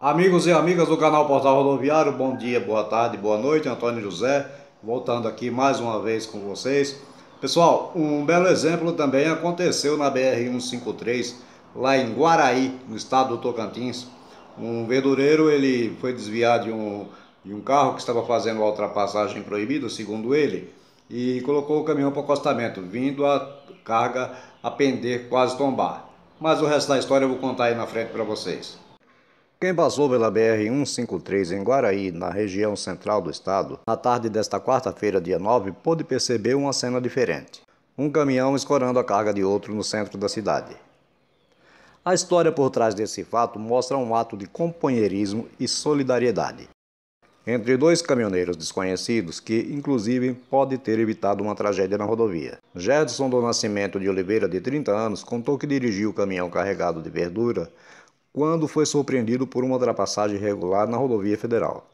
Amigos e amigas do canal Portal Rodoviário, bom dia, boa tarde, boa noite, Antônio José, voltando aqui mais uma vez com vocês. Pessoal, um belo exemplo também aconteceu na BR-153, lá em Guaraí, no estado do Tocantins. Um verdureiro, ele foi desviar de um, de um carro que estava fazendo a ultrapassagem proibida, segundo ele, e colocou o caminhão para o acostamento, vindo a carga a pender, quase tombar. Mas o resto da história eu vou contar aí na frente para vocês. Quem passou pela BR-153 em Guaraí, na região central do estado, na tarde desta quarta-feira, dia 9, pôde perceber uma cena diferente. Um caminhão escorando a carga de outro no centro da cidade. A história por trás desse fato mostra um ato de companheirismo e solidariedade entre dois caminhoneiros desconhecidos que, inclusive, pode ter evitado uma tragédia na rodovia. Gerson do Nascimento de Oliveira, de 30 anos, contou que dirigiu o caminhão carregado de verdura quando foi surpreendido por uma ultrapassagem irregular na rodovia federal.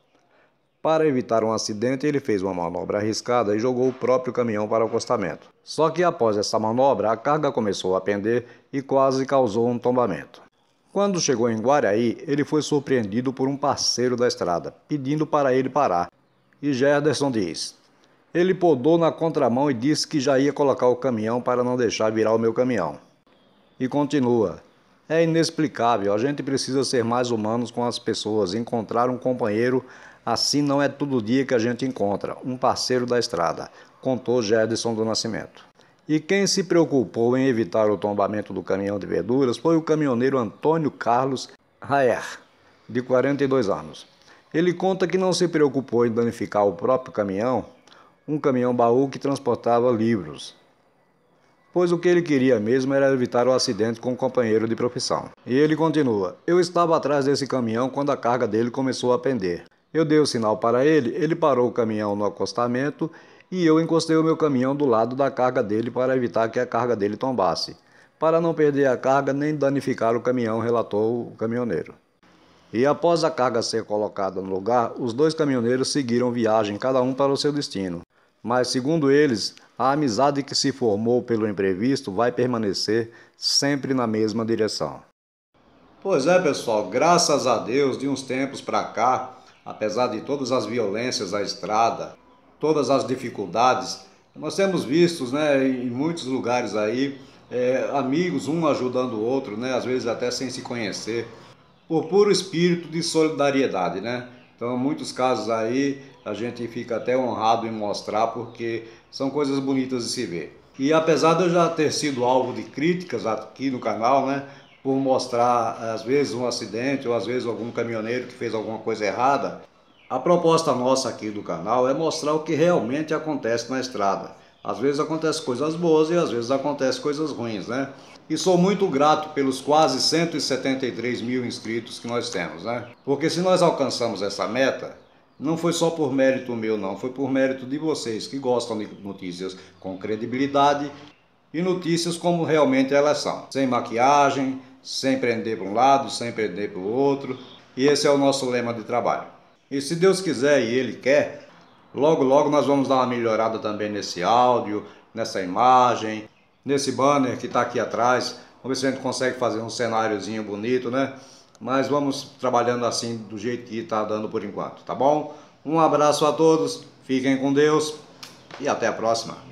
Para evitar um acidente, ele fez uma manobra arriscada e jogou o próprio caminhão para o acostamento. Só que após essa manobra, a carga começou a pender e quase causou um tombamento. Quando chegou em Guaraí, ele foi surpreendido por um parceiro da estrada, pedindo para ele parar. E Gerderson diz: Ele podou na contramão e disse que já ia colocar o caminhão para não deixar virar o meu caminhão. E continua: É inexplicável, a gente precisa ser mais humanos com as pessoas, encontrar um companheiro assim não é todo dia que a gente encontra, um parceiro da estrada, contou Gerderson do Nascimento. E quem se preocupou em evitar o tombamento do caminhão de verduras foi o caminhoneiro Antônio Carlos Raer, de 42 anos. Ele conta que não se preocupou em danificar o próprio caminhão, um caminhão baú que transportava livros, pois o que ele queria mesmo era evitar o acidente com o um companheiro de profissão. E ele continua: Eu estava atrás desse caminhão quando a carga dele começou a pender. Eu dei o sinal para ele, ele parou o caminhão no acostamento e eu encostei o meu caminhão do lado da carga dele para evitar que a carga dele tombasse. Para não perder a carga nem danificar o caminhão, relatou o caminhoneiro. E após a carga ser colocada no lugar, os dois caminhoneiros seguiram viagem, cada um para o seu destino. Mas, segundo eles, a amizade que se formou pelo imprevisto vai permanecer sempre na mesma direção. Pois é, pessoal, graças a Deus, de uns tempos para cá, apesar de todas as violências à estrada, todas as dificuldades. Nós temos visto né, em muitos lugares aí é, amigos um ajudando o outro, né, às vezes até sem se conhecer, por puro espírito de solidariedade. Né? Então, em muitos casos aí a gente fica até honrado em mostrar porque são coisas bonitas de se ver. E apesar de eu já ter sido alvo de críticas aqui no canal, né, por mostrar às vezes um acidente ou às vezes algum caminhoneiro que fez alguma coisa errada, a proposta nossa aqui do canal é mostrar o que realmente acontece na estrada. Às vezes acontecem coisas boas e às vezes acontecem coisas ruins, né? E sou muito grato pelos quase 173 mil inscritos que nós temos, né? Porque se nós alcançamos essa meta, não foi só por mérito meu não, foi por mérito de vocês que gostam de notícias com credibilidade e notícias como realmente elas são. Sem maquiagem, sem prender para um lado, sem prender para o outro. E esse é o nosso lema de trabalho. E se Deus quiser e Ele quer, logo logo nós vamos dar uma melhorada também nesse áudio, nessa imagem, nesse banner que está aqui atrás. Vamos ver se a gente consegue fazer um cenáriozinho bonito, né? Mas vamos trabalhando assim do jeito que está dando por enquanto, tá bom? Um abraço a todos, fiquem com Deus e até a próxima.